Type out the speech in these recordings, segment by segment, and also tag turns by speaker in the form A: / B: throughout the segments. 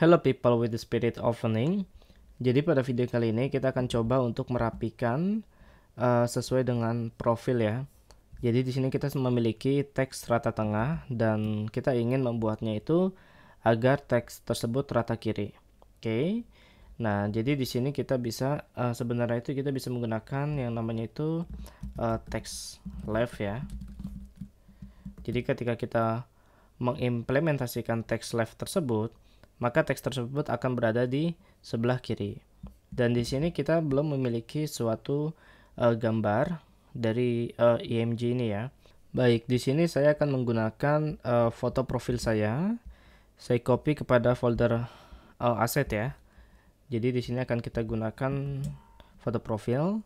A: Hello people with the spirit opening. Jadi pada video kali ini kita akan coba untuk merapikan uh, sesuai dengan profil ya. Jadi di sini kita memiliki teks rata tengah dan kita ingin membuatnya itu agar teks tersebut rata kiri. Oke. Okay. Nah, jadi di sini kita bisa uh, sebenarnya itu kita bisa menggunakan yang namanya itu uh, teks left ya. Jadi ketika kita mengimplementasikan teks left tersebut, maka teks tersebut akan berada di sebelah kiri. Dan di sini kita belum memiliki suatu uh, gambar dari uh, eh, IMG ini ya. Baik, di sini saya akan menggunakan uh, foto profil saya. Saya copy kepada folder uh, aset ya. Jadi di sini akan kita gunakan foto profil.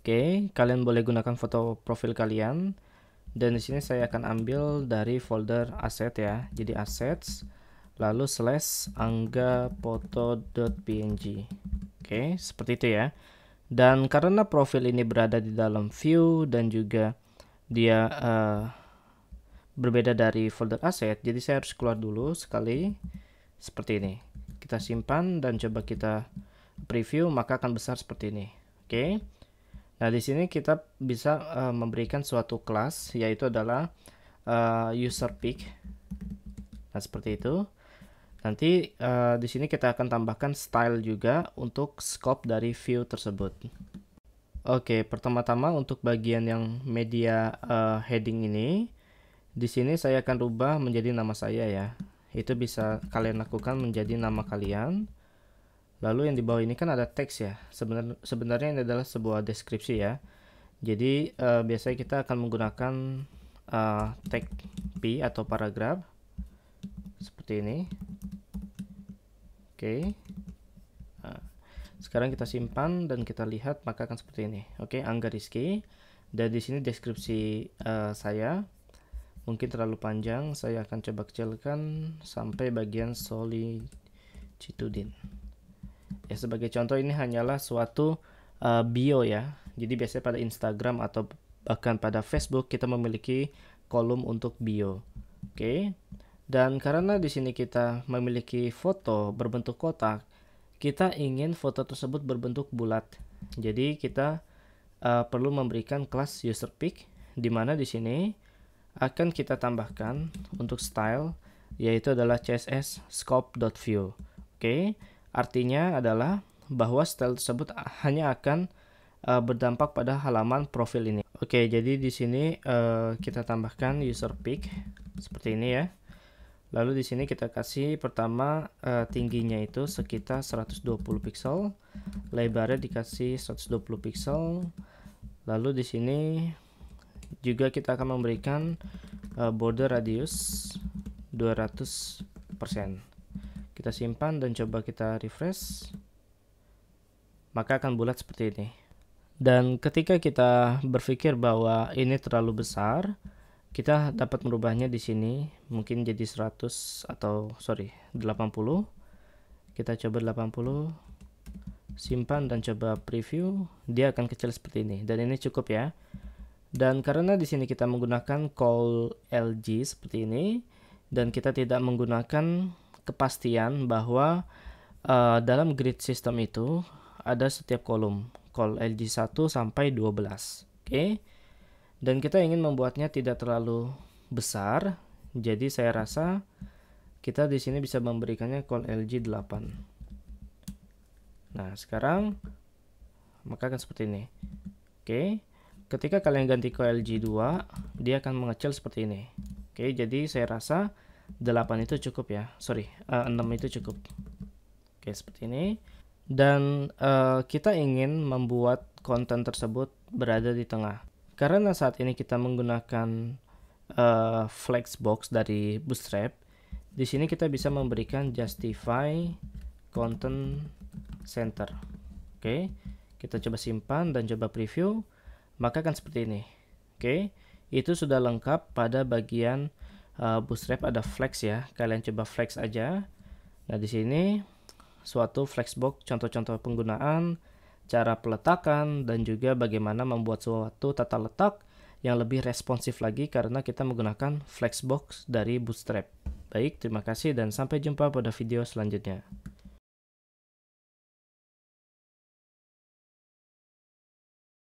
A: Oke, kalian boleh gunakan foto profil kalian. Dan di sini saya akan ambil dari folder aset ya. Jadi assets lalu slash angga photo.png oke seperti itu ya dan karena profil ini berada di dalam view dan juga dia uh, berbeda dari folder aset jadi saya harus keluar dulu sekali seperti ini kita simpan dan coba kita preview maka akan besar seperti ini oke nah di sini kita bisa uh, memberikan suatu kelas yaitu adalah uh, user pick nah seperti itu Nanti uh, di sini kita akan tambahkan style juga untuk scope dari view tersebut. Oke, okay, pertama-tama untuk bagian yang media uh, heading ini, di sini saya akan rubah menjadi nama saya ya. Itu bisa kalian lakukan menjadi nama kalian. Lalu yang di bawah ini kan ada teks ya. Sebenar, sebenarnya ini adalah sebuah deskripsi ya. Jadi uh, biasanya kita akan menggunakan uh, tag P atau paragraf seperti ini Oke. Okay. Nah, sekarang kita simpan dan kita lihat maka akan seperti ini. Oke, okay, Angga Rizky. Dan di sini deskripsi uh, saya mungkin terlalu panjang, saya akan coba kecilkan sampai bagian solicitudin. Ya, sebagai contoh ini hanyalah suatu uh, bio ya. Jadi biasanya pada Instagram atau bahkan pada Facebook kita memiliki kolom untuk bio. Oke. Okay. Dan karena di sini kita memiliki foto berbentuk kotak, kita ingin foto tersebut berbentuk bulat. Jadi kita uh, perlu memberikan kelas user pick di mana di sini akan kita tambahkan untuk style yaitu adalah css scope.view. Oke, okay? artinya adalah bahwa style tersebut hanya akan uh, berdampak pada halaman profil ini. Oke, okay, jadi di sini uh, kita tambahkan user pick seperti ini ya. Lalu di sini kita kasih pertama uh, tingginya itu sekitar 120 pixel, lebarnya dikasih 120 pixel. Lalu di sini juga kita akan memberikan uh, border radius 200%. Kita simpan dan coba kita refresh. Maka akan bulat seperti ini. Dan ketika kita berpikir bahwa ini terlalu besar, kita dapat merubahnya di sini mungkin jadi 100 atau sorry 80 kita coba 80 simpan dan coba preview dia akan kecil seperti ini dan ini cukup ya dan karena di sini kita menggunakan call LG seperti ini dan kita tidak menggunakan kepastian bahwa uh, dalam grid system itu ada setiap kolom call LG 1 sampai 12 oke okay? dan kita ingin membuatnya tidak terlalu besar jadi saya rasa kita di sini bisa memberikannya call LG 8 nah sekarang maka akan seperti ini oke ketika kalian ganti call LG 2 dia akan mengecil seperti ini oke jadi saya rasa 8 itu cukup ya sorry uh, eh, 6 itu cukup oke seperti ini dan uh, kita ingin membuat konten tersebut berada di tengah karena saat ini kita menggunakan uh, eh, flexbox dari Bootstrap, di sini kita bisa memberikan justify content center. Oke, okay. kita coba simpan dan coba preview, maka akan seperti ini. Oke, okay. itu sudah lengkap pada bagian uh, Bootstrap ada flex ya. Kalian coba flex aja. Nah, di sini suatu flexbox contoh-contoh penggunaan cara peletakan, dan juga bagaimana membuat suatu tata letak yang lebih responsif lagi karena kita menggunakan flexbox dari Bootstrap. Baik, terima kasih dan sampai jumpa pada video selanjutnya.